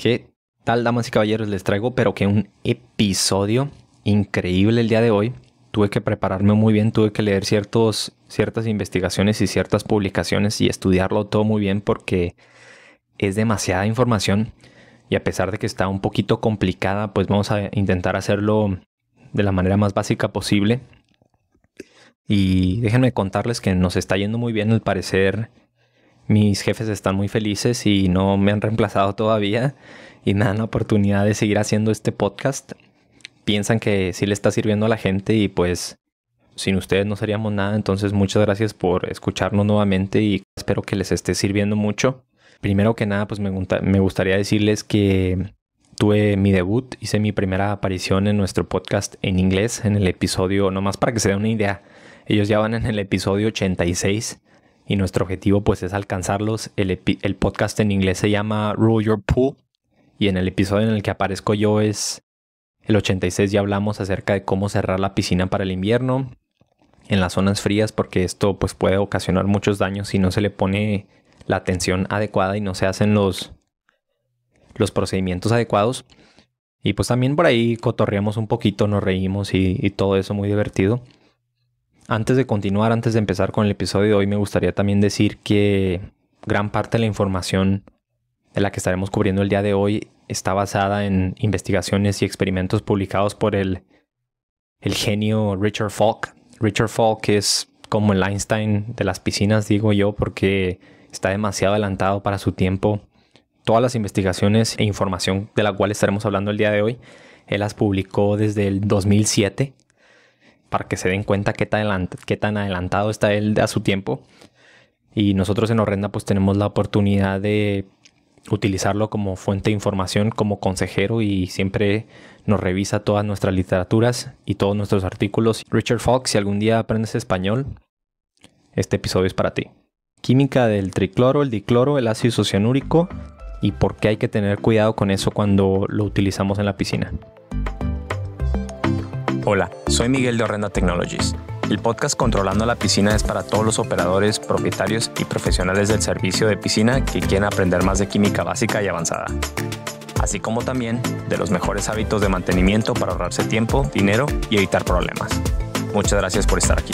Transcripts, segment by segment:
¿Qué tal, damas y caballeros? Les traigo, pero que un episodio increíble el día de hoy. Tuve que prepararme muy bien, tuve que leer ciertos, ciertas investigaciones y ciertas publicaciones y estudiarlo todo muy bien porque es demasiada información y a pesar de que está un poquito complicada, pues vamos a intentar hacerlo de la manera más básica posible. Y déjenme contarles que nos está yendo muy bien al parecer mis jefes están muy felices y no me han reemplazado todavía y me dan la oportunidad de seguir haciendo este podcast. Piensan que sí le está sirviendo a la gente y pues sin ustedes no seríamos nada. Entonces muchas gracias por escucharnos nuevamente y espero que les esté sirviendo mucho. Primero que nada, pues me, gusta, me gustaría decirles que tuve mi debut, hice mi primera aparición en nuestro podcast en inglés, en el episodio, nomás para que se den una idea. Ellos ya van en el episodio 86 y nuestro objetivo pues es alcanzarlos. El, podcast en inglés se llama Rule Your Pool y en el episodio en el que aparezco yo es el 86 ya hablamos acerca de cómo cerrar la piscina para el invierno en las zonas frías porque esto pues puede ocasionar muchos daños si no se le pone la atención adecuada y no se hacen los, los procedimientos adecuados. Y pues también por ahí cotorreamos un poquito, nos reímos y todo eso muy divertido. Antes de continuar, antes de empezar con el episodio de hoy, me gustaría también decir que gran parte de la información de la que estaremos cubriendo el día de hoy está basada en investigaciones y experimentos publicados por el, el genio Richard Falk. Richard Falk es como el Einstein de las piscinas, digo yo, porque está demasiado adelantado para su tiempo. Todas las investigaciones e información de la cual estaremos hablando el día de hoy, él las publicó desde el 2007 para que se den cuenta qué tan, adelantado está él a su tiempo. Y nosotros en Horrenda pues tenemos la oportunidad de utilizarlo como fuente de información, como consejero y siempre nos revisa todas nuestras literaturas y todos nuestros artículos. Richard Fox, si algún día aprendes español, este episodio es para ti. Química del tricloro, el dicloro, el ácido isocianúrico y por qué hay que tener cuidado con eso cuando lo utilizamos en la piscina. Hola, soy Miguel de Horrenda Technologies. El podcast Controlando la Piscina es para todos los operadores, propietarios y profesionales del servicio de piscina que quieren aprender más de química básica y avanzada, así como también de los mejores hábitos de mantenimiento para ahorrarse tiempo, dinero y evitar problemas. Muchas gracias por estar aquí.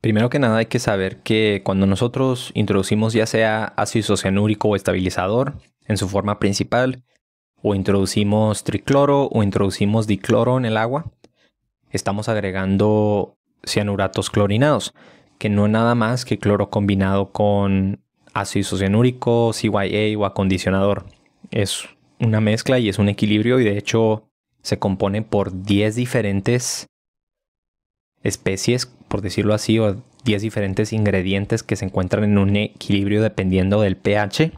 Primero que nada hay que saber que cuando nosotros introducimos ya sea ácido cianúrico o estabilizador en su forma principal, o introducimos tricloro o introducimos dicloro en el agua, estamos agregando cianuratos clorinados, que no es nada más que cloro combinado con ácido isocianúrico, CYA o acondicionador. Es una mezcla y es un equilibrio y de hecho se compone por 10 diferentes especies, por decirlo así, o 10 diferentes ingredientes que se encuentran en un equilibrio dependiendo del pH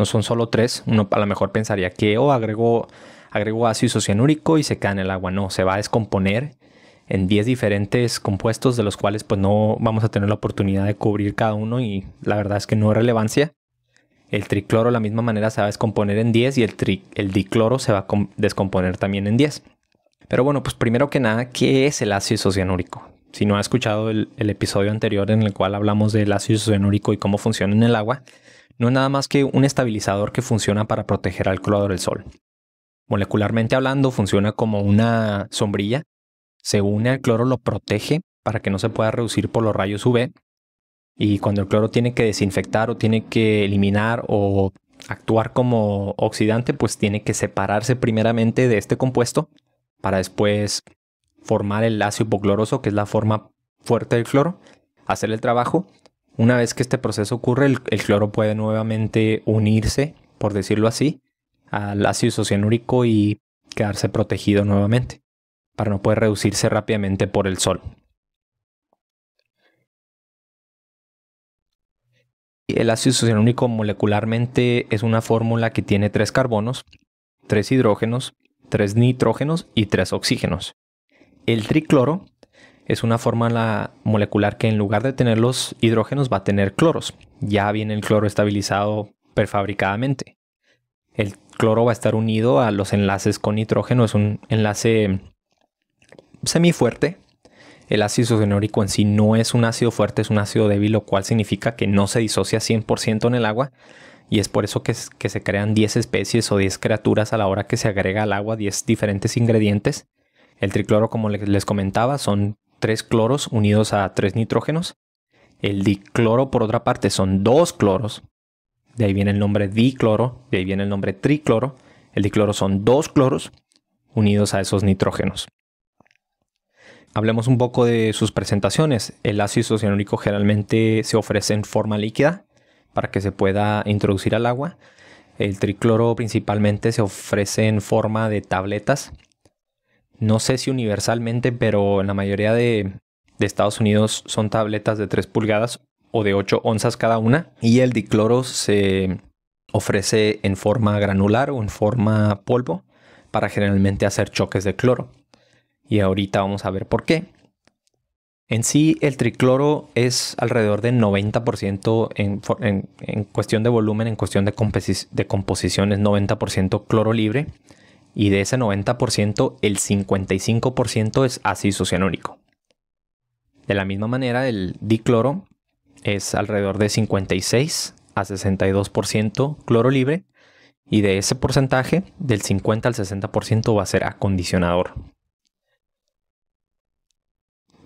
no son solo tres. Uno a lo mejor pensaría que o oh, agregó agrego ácido isocianúrico y se queda en el agua. No, se va a descomponer en 10 diferentes compuestos de los cuales pues no vamos a tener la oportunidad de cubrir cada uno y la verdad es que no hay relevancia. El tricloro de la misma manera se va a descomponer en 10 y el, el dicloro se va a descomponer también en 10. Pero bueno, pues primero que nada, ¿qué es el ácido isocianúrico? Si no ha escuchado el, el episodio anterior en el cual hablamos del ácido isocianúrico y cómo funciona en el agua, no es nada más que un estabilizador que funciona para proteger al cloro del sol. Molecularmente hablando, funciona como una sombrilla. Se une al cloro, lo protege para que no se pueda reducir por los rayos UV. Y cuando el cloro tiene que desinfectar o tiene que eliminar o actuar como oxidante, pues tiene que separarse primeramente de este compuesto para después formar el ácido hipocloroso, que es la forma fuerte del cloro, hacer el trabajo una vez que este proceso ocurre, el, cloro puede nuevamente unirse, por decirlo así, al ácido cianúrico y quedarse protegido nuevamente, para no poder reducirse rápidamente por el sol. El ácido cianúrico molecularmente es una fórmula que tiene tres carbonos, tres hidrógenos, tres nitrógenos y tres oxígenos. El tricloro es una fórmula molecular que en lugar de tener los hidrógenos va a tener cloros. Ya viene el cloro estabilizado prefabricadamente. El cloro va a estar unido a los enlaces con nitrógeno, es un enlace semifuerte. El ácido isonórico en sí no es un ácido fuerte, es un ácido débil, lo cual significa que no se disocia 100% en el agua, y es por eso que, que, se crean 10 especies o 10 criaturas a la hora que se agrega al agua 10 diferentes ingredientes. El tricloro, como les comentaba, son tres cloros unidos a tres nitrógenos. El dicloro, por otra parte, son dos cloros. De ahí viene el nombre dicloro, de ahí viene el nombre tricloro. El dicloro son dos cloros unidos a esos nitrógenos. Hablemos un poco de sus presentaciones. El ácido cianúrico generalmente se ofrece en forma líquida para que se pueda introducir al agua. El tricloro principalmente se ofrece en forma de tabletas no sé si universalmente, pero en la mayoría de, Estados Unidos son tabletas de 3 pulgadas o de 8 onzas cada una. Y el dicloro se ofrece en forma granular o en forma polvo para generalmente hacer choques de cloro. Y ahorita vamos a ver por qué. En sí, el tricloro es alrededor del 90% en, cuestión de volumen, en cuestión de, de composición, es 90% cloro libre y de ese 90% el 55% es ácido cianúrico. De la misma manera, el dicloro es alrededor de 56 a 62% cloro libre y de ese porcentaje, del 50 al 60% va a ser acondicionador.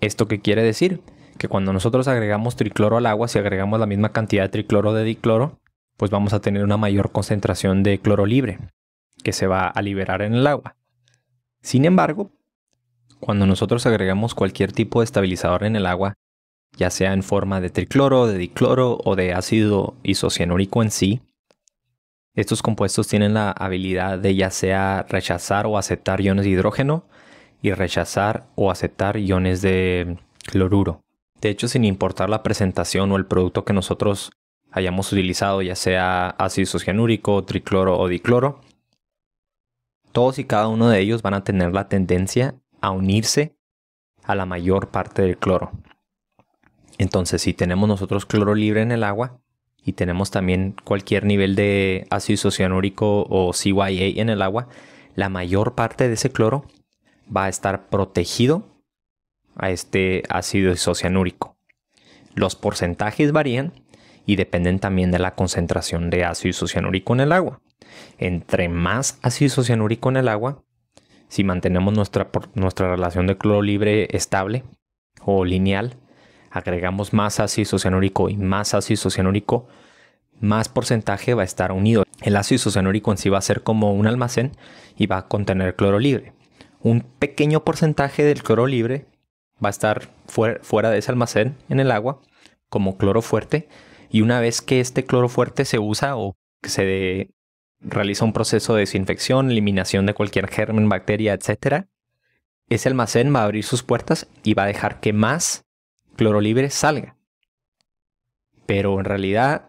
¿Esto qué quiere decir? Que cuando nosotros agregamos tricloro al agua, si agregamos la misma cantidad de tricloro de dicloro, pues vamos a tener una mayor concentración de cloro libre que se va a liberar en el agua. Sin embargo, cuando nosotros agregamos cualquier tipo de estabilizador en el agua, ya sea en forma de tricloro, de dicloro o de ácido isocianúrico en sí, estos compuestos tienen la habilidad de ya sea rechazar o aceptar iones de hidrógeno y rechazar o aceptar iones de cloruro. De hecho, sin importar la presentación o el producto que nosotros hayamos utilizado, ya sea ácido isocianúrico, tricloro o dicloro, todos y cada uno de ellos van a tener la tendencia a unirse a la mayor parte del cloro. Entonces, si tenemos nosotros cloro libre en el agua y tenemos también cualquier nivel de ácido isocianúrico o CYA en el agua, la mayor parte de ese cloro va a estar protegido a este ácido isocianúrico. Los porcentajes varían y dependen también de la concentración de ácido isocianúrico en el agua. Entre más ácido cianúrico en el agua, si mantenemos nuestra, nuestra relación de cloro libre estable o lineal, agregamos más ácido cianúrico y más ácido cianúrico, más porcentaje va a estar unido. El ácido cianúrico en sí va a ser como un almacén y va a contener cloro libre. Un pequeño porcentaje del cloro libre va a estar fuera, de ese almacén en el agua como cloro fuerte y una vez que este cloro fuerte se usa o se realiza un proceso de desinfección, eliminación de cualquier germen, bacteria, etc. Ese almacén va a abrir sus puertas y va a dejar que más cloro libre salga. Pero en realidad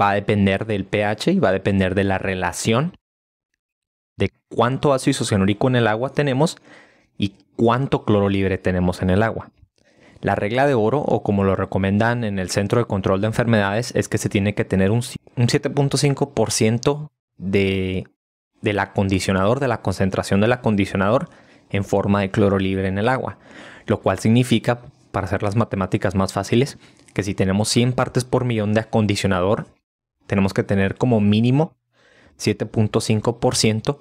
va a depender del pH y va a depender de la relación de cuánto ácido isocianúrico en el agua tenemos y cuánto cloro libre tenemos en el agua. La regla de oro, o como lo recomiendan en el Centro de Control de Enfermedades, es que se tiene que tener un, 7.5% de, del acondicionador, de la concentración del acondicionador en forma de cloro libre en el agua, lo cual significa, para hacer las matemáticas más fáciles, que si tenemos 100 partes por millón de acondicionador, tenemos que tener como mínimo 7.5%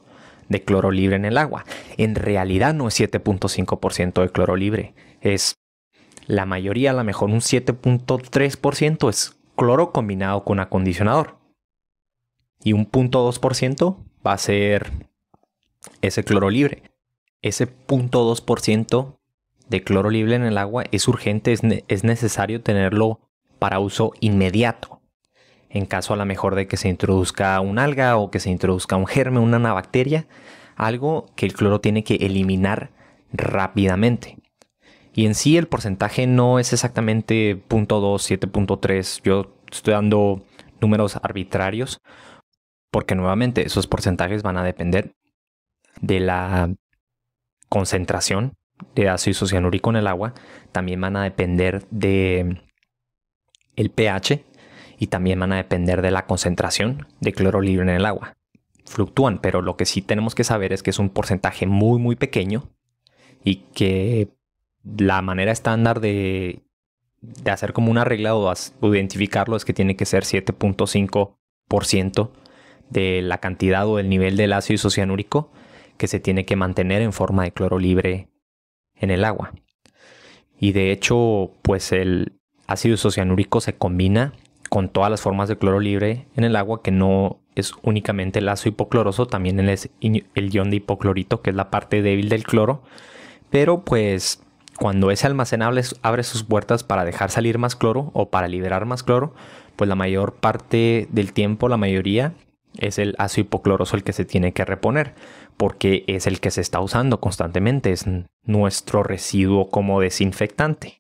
de cloro libre en el agua. En realidad no es 7.5% de cloro libre, es la mayoría, a lo mejor un 7.3% es cloro combinado con acondicionador y un 0.2% va a ser ese cloro libre. Ese 0.2% de cloro libre en el agua es urgente, es, necesario tenerlo para uso inmediato en caso a lo mejor de que se introduzca un alga o que se introduzca un germen, una bacteria, algo que el cloro tiene que eliminar rápidamente. Y en sí el porcentaje no es exactamente 0.2, 7.3, yo estoy dando números arbitrarios porque nuevamente esos porcentajes van a depender de la concentración de ácido isocianúrico en el agua, también van a depender de el pH y también van a depender de la concentración de cloro libre en el agua. Fluctúan, pero lo que sí tenemos que saber es que es un porcentaje muy muy pequeño y que la manera estándar de, de hacer como una regla o identificarlo es que tiene que ser 7.5% de la cantidad o del nivel del ácido isocianúrico que se tiene que mantener en forma de cloro libre en el agua. Y de hecho, pues el ácido isocianúrico se combina con todas las formas de cloro libre en el agua, que no es únicamente el ácido hipocloroso, también es el ion de hipoclorito, que es la parte débil del cloro. Pero pues cuando ese almacenable abre sus puertas para dejar salir más cloro o para liberar más cloro, pues la mayor parte del tiempo, la mayoría, es el ácido hipocloroso el que se tiene que reponer, porque es el que se está usando constantemente, es nuestro residuo como desinfectante.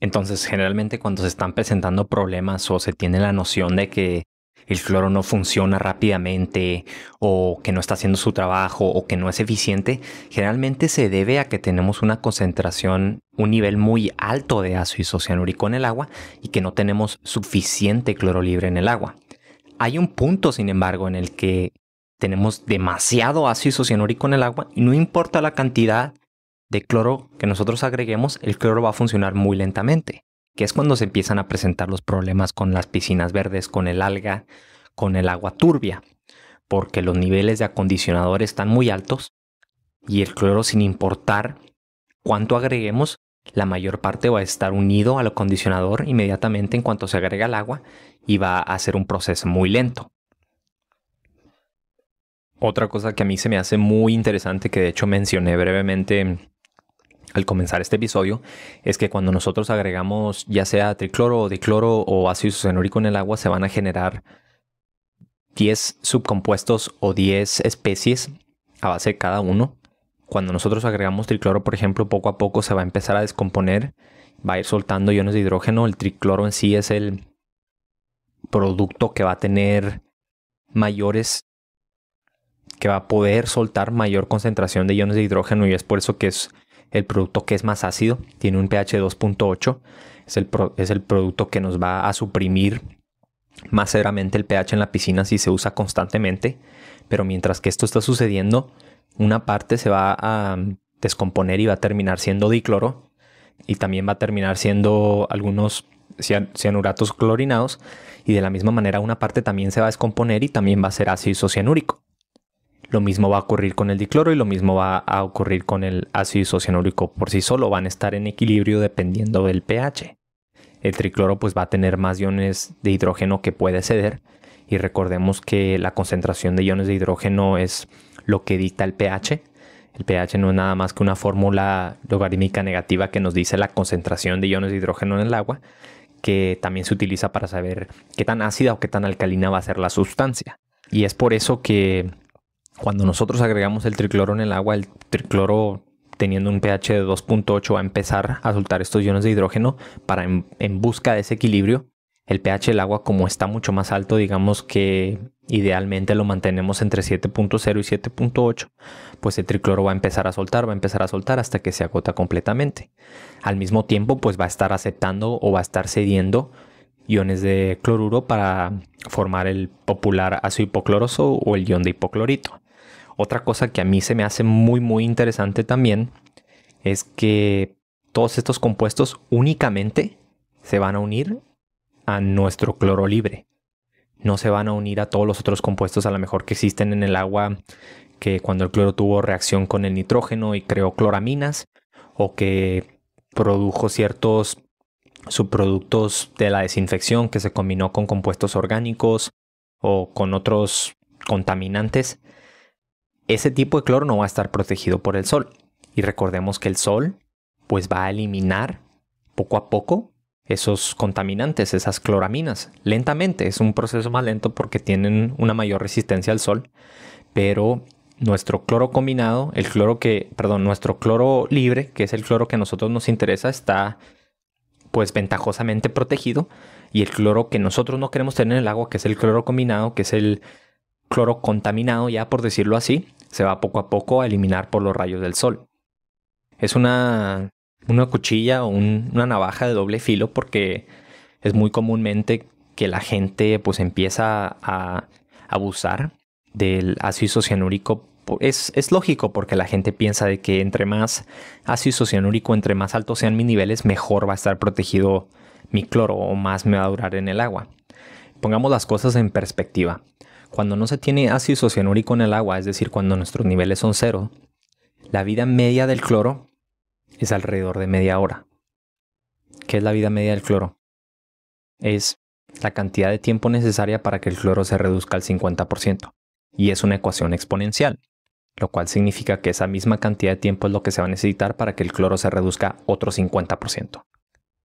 Entonces, generalmente cuando se están presentando problemas o se tiene la noción de que el cloro no funciona rápidamente o que no está haciendo su trabajo o que no es eficiente, generalmente se debe a que tenemos una concentración, un nivel muy alto de ácido isocianúrico en el agua y que no tenemos suficiente cloro libre en el agua. Hay un punto, sin embargo, en el que tenemos demasiado ácido cianúrico en el agua y no importa la cantidad de cloro que nosotros agreguemos, el cloro va a funcionar muy lentamente, que es cuando se empiezan a presentar los problemas con las piscinas verdes, con el alga, con el agua turbia, porque los niveles de acondicionador están muy altos y el cloro sin importar cuánto agreguemos la mayor parte va a estar unido al acondicionador inmediatamente en cuanto se agrega el agua y va a ser un proceso muy lento. Otra cosa que a mí se me hace muy interesante, que de hecho mencioné brevemente al comenzar este episodio, es que cuando nosotros agregamos ya sea tricloro o dicloro o ácido cenorico en el agua, se van a generar 10 subcompuestos o 10 especies a base de cada uno cuando nosotros agregamos tricloro, por ejemplo, poco a poco se va a empezar a descomponer, va a ir soltando iones de hidrógeno. El tricloro en sí es el producto que va a tener mayores que va a poder soltar mayor concentración de iones de hidrógeno y es por eso que es el producto que es más ácido, tiene un pH 2.8, es el, es el producto que nos va a suprimir más severamente el pH en la piscina si se usa constantemente, pero mientras que esto está sucediendo, una parte se va a descomponer y va a terminar siendo dicloro y también va a terminar siendo algunos cianuratos clorinados y de la misma manera una parte también se va a descomponer y también va a ser ácido isocianúrico. Lo mismo va a ocurrir con el dicloro y lo mismo va a ocurrir con el ácido isocianúrico por sí solo, van a estar en equilibrio dependiendo del pH. El tricloro pues va a tener más iones de hidrógeno que puede ceder y recordemos que la concentración de iones de hidrógeno es lo que dicta el pH. El pH no es nada más que una fórmula logarítmica negativa que nos dice la concentración de iones de hidrógeno en el agua, que también se utiliza para saber qué tan ácida o qué tan alcalina va a ser la sustancia. Y es por eso que cuando nosotros agregamos el tricloro en el agua, el tricloro teniendo un pH de 2.8 va a empezar a soltar estos iones de hidrógeno para en busca de ese equilibrio el pH del agua como está mucho más alto, digamos que idealmente lo mantenemos entre 7.0 y 7.8, pues el tricloro va a empezar a soltar, va a empezar a soltar hasta que se agota completamente. Al mismo tiempo, pues va a estar aceptando o va a estar cediendo iones de cloruro para formar el popular ácido hipocloroso o el ion de hipoclorito. Otra cosa que a mí se me hace muy muy interesante también es que todos estos compuestos únicamente se van a unir a nuestro cloro libre. No se van a unir a todos los otros compuestos a lo mejor que existen en el agua, que cuando el cloro tuvo reacción con el nitrógeno y creó cloraminas, o que produjo ciertos subproductos de la desinfección que se combinó con compuestos orgánicos o con otros contaminantes, ese tipo de cloro no va a estar protegido por el sol. Y recordemos que el sol pues va a eliminar poco a poco esos contaminantes, esas cloraminas, lentamente. Es un proceso más lento porque tienen una mayor resistencia al sol, pero nuestro cloro combinado, el cloro que, perdón, nuestro cloro libre, que es el cloro que a nosotros nos interesa, está pues ventajosamente protegido y el cloro que nosotros no queremos tener en el agua, que es el cloro combinado, que es el cloro contaminado, ya por decirlo así, se va poco a poco a eliminar por los rayos del sol. Es una una cuchilla o una navaja de doble filo porque es muy comúnmente que la gente pues empieza a abusar del ácido cianúrico. Es, es lógico porque la gente piensa de que entre más ácido cianúrico, entre más altos sean mis niveles, mejor va a estar protegido mi cloro o más me va a durar en el agua. Pongamos las cosas en perspectiva. Cuando no se tiene ácido cianúrico en el agua, es decir, cuando nuestros niveles son cero, la vida media del cloro es alrededor de media hora. ¿Qué es la vida media del cloro? Es la cantidad de tiempo necesaria para que el cloro se reduzca al 50%, y es una ecuación exponencial, lo cual significa que esa misma cantidad de tiempo es lo que se va a necesitar para que el cloro se reduzca otro 50%.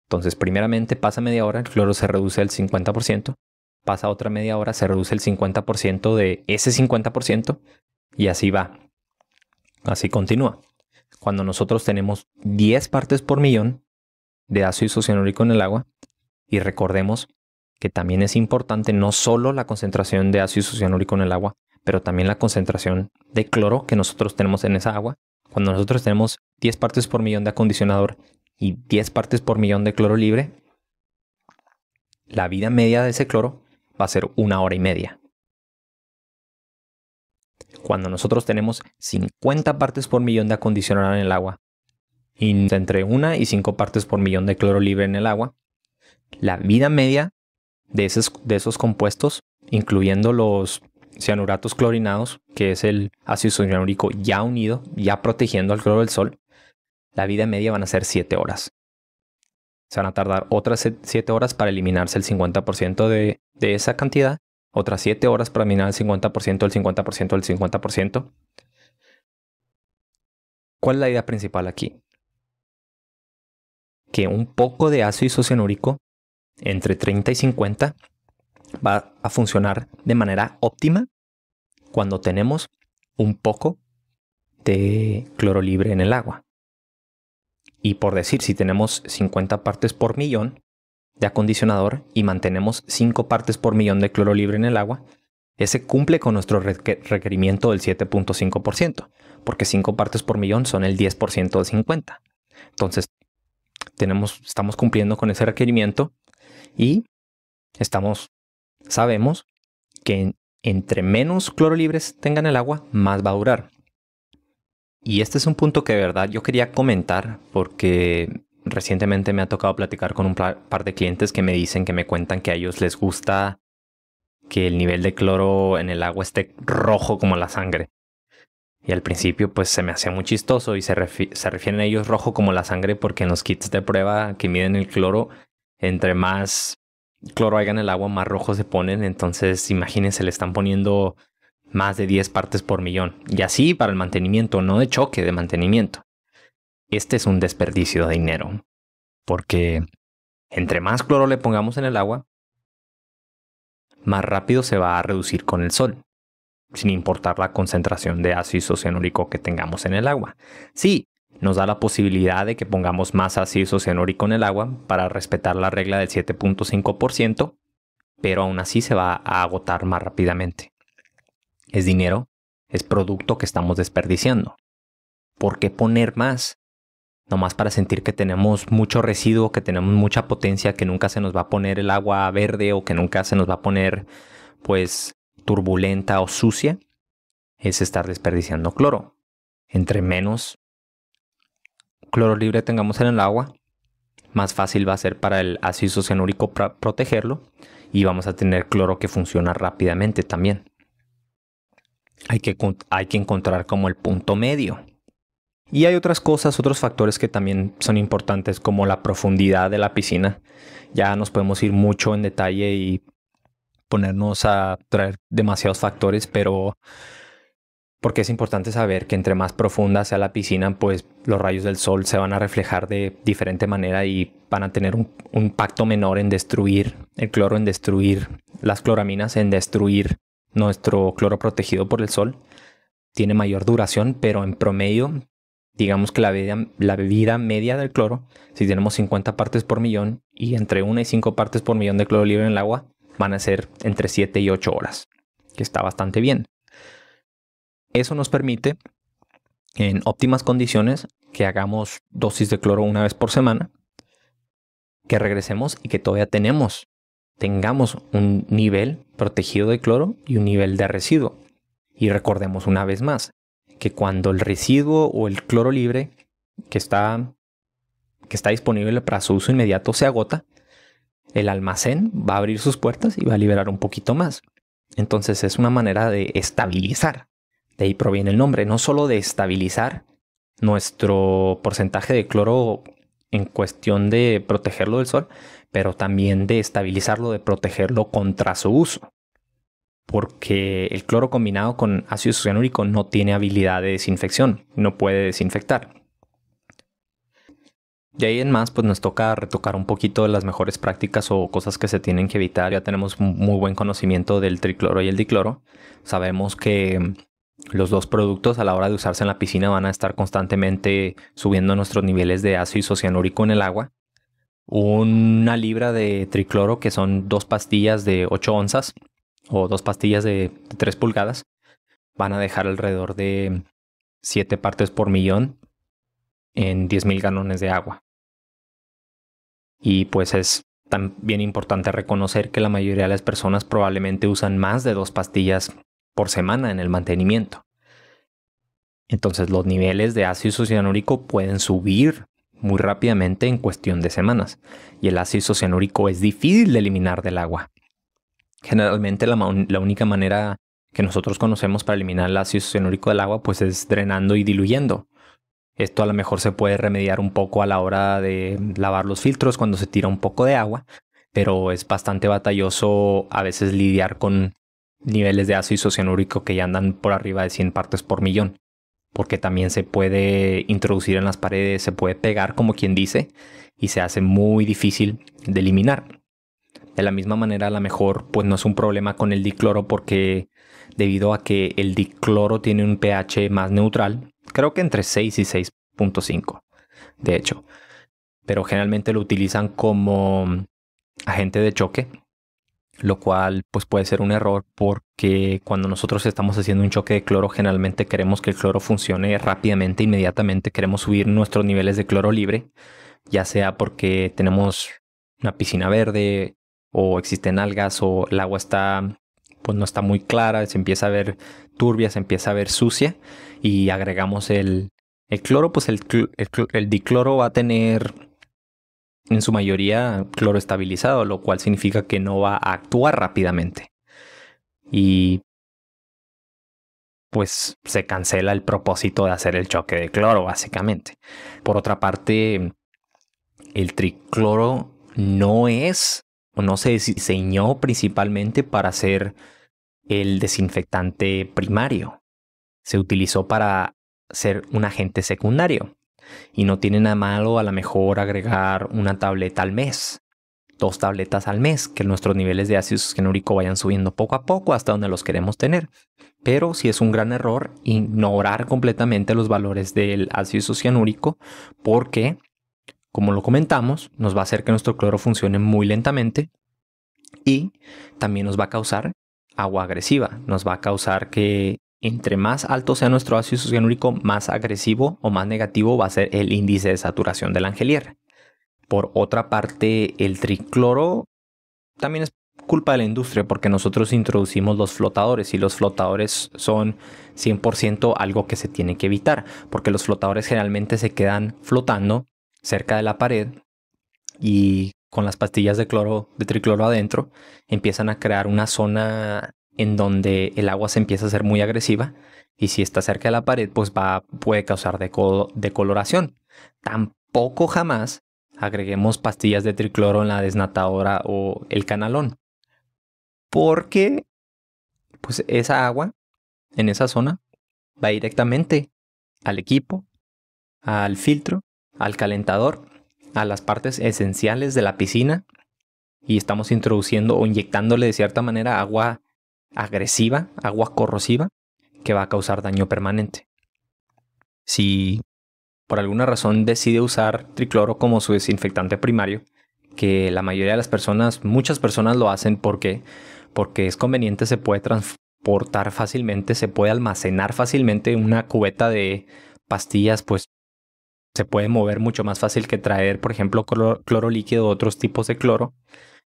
Entonces, primeramente pasa media hora, el cloro se reduce al 50%, pasa otra media hora, se reduce el 50% de ese 50%, y así va. Así continúa. Cuando nosotros tenemos 10 partes por millón de ácido isocianúrico en el agua, y recordemos que también es importante no solo la concentración de ácido isocianúrico en el agua, pero también la concentración de cloro que nosotros tenemos en esa agua. Cuando nosotros tenemos 10 partes por millón de acondicionador y 10 partes por millón de cloro libre, la vida media de ese cloro va a ser una hora y media cuando nosotros tenemos 50 partes por millón de acondicionado en el agua y entre 1 y 5 partes por millón de cloro libre en el agua, la vida media de esos, compuestos, incluyendo los cianuratos clorinados, que es el ácido cianúrico ya unido, ya protegiendo al cloro del sol, la vida media van a ser 7 horas. Se van a tardar otras 7 horas para eliminarse el 50% de esa cantidad otras 7 horas para minar el 50%, el 50%, el 50%. ¿Cuál es la idea principal aquí? Que un poco de ácido isocianúrico entre 30 y 50 va a funcionar de manera óptima cuando tenemos un poco de cloro libre en el agua. Y por decir, si tenemos 50 partes por millón, de acondicionador y mantenemos 5 partes por millón de cloro libre en el agua, ese cumple con nuestro requerimiento del 7.5%, porque 5 partes por millón son el 10% de 50. Entonces, tenemos, estamos cumpliendo con ese requerimiento y estamos, sabemos que entre menos cloro libres tengan el agua, más va a durar. Y este es un punto que de verdad yo quería comentar porque recientemente me ha tocado platicar con un par de clientes que me dicen que me cuentan que a ellos les gusta que el nivel de cloro en el agua esté rojo como la sangre. Y al principio pues se me hacía muy chistoso y se, refieren a ellos rojo como la sangre porque en los kits de prueba que miden el cloro, entre más cloro haya en el agua, más rojo se ponen. Entonces imagínense, le están poniendo más de 10 partes por millón. Y así para el mantenimiento, no de choque, de mantenimiento este es un desperdicio de dinero, porque entre más cloro le pongamos en el agua, más rápido se va a reducir con el sol, sin importar la concentración de ácido oceanórico que tengamos en el agua. Sí, nos da la posibilidad de que pongamos más ácido oceanórico en el agua para respetar la regla del 7.5%, pero aún así se va a agotar más rápidamente. Es dinero, es producto que estamos desperdiciando. ¿Por qué poner más nomás para sentir que tenemos mucho residuo, que tenemos mucha potencia, que nunca se nos va a poner el agua verde o que nunca se nos va a poner pues turbulenta o sucia, es estar desperdiciando cloro. Entre menos cloro libre tengamos en el agua, más fácil va a ser para el ácido cianúrico protegerlo y vamos a tener cloro que funciona rápidamente también. Hay hay que encontrar como el punto medio. Y hay otras cosas, otros factores que también son importantes, como la profundidad de la piscina. Ya nos podemos ir mucho en detalle y ponernos a traer demasiados factores, pero porque es importante saber que entre más profunda sea la piscina, pues los rayos del sol se van a reflejar de diferente manera y van a tener un, impacto menor en destruir el cloro, en destruir las cloraminas, en destruir nuestro cloro protegido por el sol. Tiene mayor duración, pero en promedio digamos que la bebida, media del cloro, si tenemos 50 partes por millón y entre 1 y 5 partes por millón de cloro libre en el agua, van a ser entre 7 y 8 horas, que está bastante bien. Eso nos permite, en óptimas condiciones, que hagamos dosis de cloro una vez por semana, que regresemos y que todavía tenemos, tengamos un nivel protegido de cloro y un nivel de residuo. Y recordemos una vez más, que cuando el residuo o el cloro libre que está, que está disponible para su uso inmediato se agota, el almacén va a abrir sus puertas y va a liberar un poquito más. Entonces es una manera de estabilizar. De ahí proviene el nombre, no solo de estabilizar nuestro porcentaje de cloro en cuestión de protegerlo del sol, pero también de estabilizarlo, de protegerlo contra su uso porque el cloro combinado con ácido cianúrico no tiene habilidad de desinfección, no puede desinfectar. Y ahí en más, pues nos toca retocar un poquito las mejores prácticas o cosas que se tienen que evitar. Ya tenemos muy buen conocimiento del tricloro y el dicloro. Sabemos que los dos productos a la hora de usarse en la piscina van a estar constantemente subiendo nuestros niveles de ácido isocianúrico en el agua. Una libra de tricloro, que son dos pastillas de 8 onzas, o dos pastillas de, tres 3 pulgadas van a dejar alrededor de 7 partes por millón en 10.000 galones de agua. Y pues es también importante reconocer que la mayoría de las personas probablemente usan más de dos pastillas por semana en el mantenimiento. Entonces los niveles de ácido cianúrico pueden subir muy rápidamente en cuestión de semanas y el ácido cianúrico es difícil de eliminar del agua. Generalmente la, única manera que nosotros conocemos para eliminar el ácido cianúrico del agua pues es drenando y diluyendo. Esto a lo mejor se puede remediar un poco a la hora de lavar los filtros cuando se tira un poco de agua, pero es bastante batalloso a veces lidiar con niveles de ácido cianúrico que ya andan por arriba de 100 partes por millón, porque también se puede introducir en las paredes, se puede pegar como quien dice, y se hace muy difícil de eliminar. De la misma manera, a lo mejor, pues no es un problema con el dicloro porque debido a que el dicloro tiene un pH más neutral, creo que entre 6 y 6.5, de hecho. Pero generalmente lo utilizan como agente de choque, lo cual pues puede ser un error porque cuando nosotros estamos haciendo un choque de cloro generalmente queremos que el cloro funcione rápidamente, inmediatamente, queremos subir nuestros niveles de cloro libre, ya sea porque tenemos una piscina verde, o existen algas o el agua está pues no está muy clara, se empieza a ver turbia, se empieza a ver sucia y agregamos el, el cloro, pues el, el, dicloro va a tener en su mayoría cloro estabilizado, lo cual significa que no va a actuar rápidamente. Y pues se cancela el propósito de hacer el choque de cloro, básicamente. Por otra parte, el tricloro no es o no se diseñó principalmente para ser el desinfectante primario. Se utilizó para ser un agente secundario. Y no tiene nada malo a lo mejor agregar una tableta al mes, dos tabletas al mes, que nuestros niveles de ácido genúrico vayan subiendo poco a poco hasta donde los queremos tener. Pero si es un gran error ignorar completamente los valores del ácido cianúrico porque como lo comentamos, nos va a hacer que nuestro cloro funcione muy lentamente y también nos va a causar agua agresiva, nos va a causar que entre más alto sea nuestro ácido cianúrico, más agresivo o más negativo va a ser el índice de saturación del angelier. Por otra parte, el tricloro también es culpa de la industria porque nosotros introducimos los flotadores y los flotadores son 100% algo que se tiene que evitar porque los flotadores generalmente se quedan flotando cerca de la pared y con las pastillas de cloro, de tricloro adentro, empiezan a crear una zona en donde el agua se empieza a ser muy agresiva y si está cerca de la pared, pues va, puede causar decoloración. Tampoco jamás agreguemos pastillas de tricloro en la desnatadora o el canalón, porque pues esa agua en esa zona va directamente al equipo, al filtro al calentador, a las partes esenciales de la piscina y estamos introduciendo o inyectándole de cierta manera agua agresiva, agua corrosiva, que va a causar daño permanente. Si por alguna razón decide usar tricloro como su desinfectante primario, que la mayoría de las personas, muchas personas lo hacen porque, porque es conveniente, se puede transportar fácilmente, se puede almacenar fácilmente una cubeta de pastillas, pues se puede mover mucho más fácil que traer, por ejemplo, cloro, líquido u otros tipos de cloro,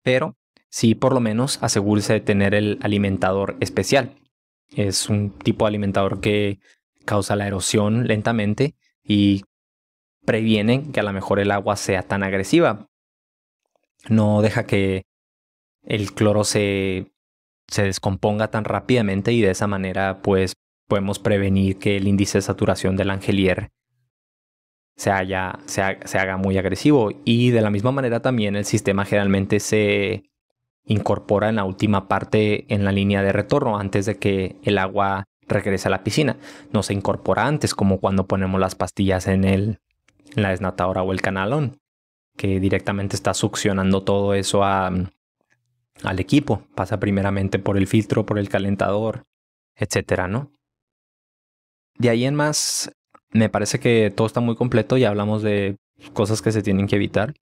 pero sí por lo menos asegúrese de tener el alimentador especial. Es un tipo de alimentador que causa la erosión lentamente y previene que a lo mejor el agua sea tan agresiva. No deja que el cloro se, se descomponga tan rápidamente y de esa manera pues podemos prevenir que el índice de saturación del angelier se, haya, se, haga muy agresivo. Y de la misma manera también el sistema generalmente se incorpora en la última parte en la línea de retorno antes de que el agua regrese a la piscina. No se incorpora antes como cuando ponemos las pastillas en, el, la desnatadora o el canalón, que directamente está succionando todo eso a, al equipo. Pasa primeramente por el filtro, por el calentador, etcétera, ¿no? De ahí en más, me parece que todo está muy completo y hablamos de cosas que se tienen que evitar.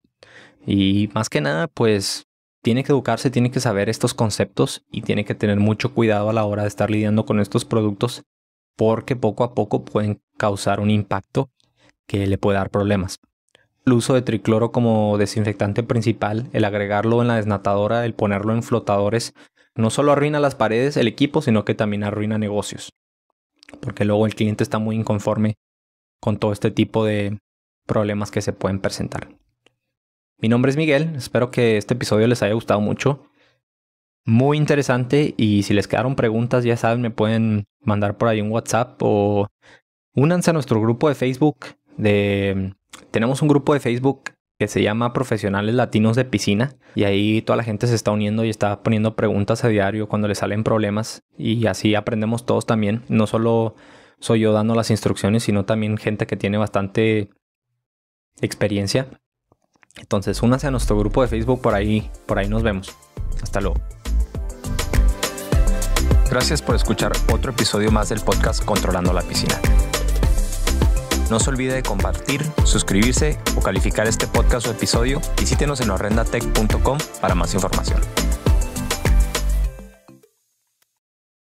Y más que nada, pues tiene que educarse, tiene que saber estos conceptos y tiene que tener mucho cuidado a la hora de estar lidiando con estos productos porque poco a poco pueden causar un impacto que le puede dar problemas. El uso de tricloro como desinfectante principal, el agregarlo en la desnatadora, el ponerlo en flotadores, no solo arruina las paredes, el equipo, sino que también arruina negocios. Porque luego el cliente está muy inconforme con todo este tipo de problemas que se pueden presentar. Mi nombre es Miguel, espero que este episodio les haya gustado mucho. Muy interesante y si les quedaron preguntas ya saben, me pueden mandar por ahí un WhatsApp o únanse a nuestro grupo de Facebook. De... Tenemos un grupo de Facebook que se llama Profesionales Latinos de Piscina y ahí toda la gente se está uniendo y está poniendo preguntas a diario cuando le salen problemas y así aprendemos todos también, no solo soy yo dando las instrucciones, sino también gente que tiene bastante experiencia. Entonces, únase a nuestro grupo de Facebook por ahí, por ahí nos vemos. Hasta luego. Gracias por escuchar otro episodio más del podcast Controlando la Piscina. No se olvide de compartir, suscribirse o calificar este podcast o episodio. Visítenos en horrendatech.com para más información.